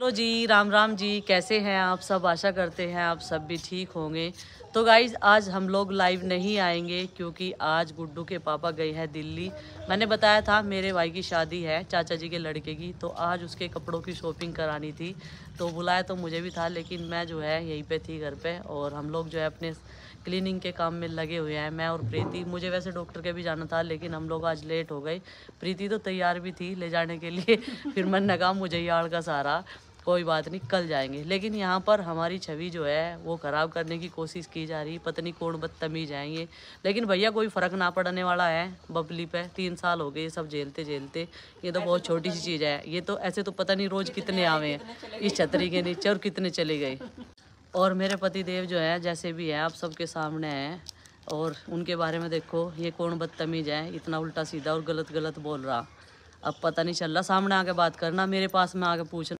hello ji Ram Ram ji कैसे हैं आप सब आशा करते हैं आप सब भी ठीक होंगे तो गाइज आज हम लोग लाइव नहीं आएंगे क्योंकि आज गुड्डू के पापा गए हैं दिल्ली मैंने बताया था मेरे भाई की शादी है चाचा जी के लड़के की तो आज उसके कपड़ों की शॉपिंग करानी थी तो बुलाया तो मुझे भी था लेकिन मैं जो है यहीं पे थी घर पे और हम लोग जो है अपने क्लीनिंग के काम में लगे हुए हैं मैं और प्रीति मुझे वैसे डॉक्टर के भी जाना था लेकिन हम लोग आज लेट हो गए प्रीति तो तैयार भी थी ले जाने के लिए फिर मन नकाम मुझे यार का सारा कोई बात नहीं कल जाएंगे लेकिन यहाँ पर हमारी छवि जो है वो ख़राब करने की कोशिश की जा रही पत्नी कौन बदतमीज आएंगे लेकिन भैया कोई फ़र्क ना पड़ने वाला है बबली पे तीन साल हो गए ये सब झेलते झेलते ये तो बहुत छोटी सी चीज़ है ये तो ऐसे तो पता नहीं रोज़ कितने आवे हैं इस छतरी के नीचे और कितने चले गए और मेरे पति देव जो है जैसे भी है आप सबके सामने हैं और उनके बारे में देखो ये कौन बदतमीज है इतना उल्टा सीधा और गलत गलत बोल रहा अब पता नहीं चल रहा सामने आके बात करना मेरे पास में आके पूछना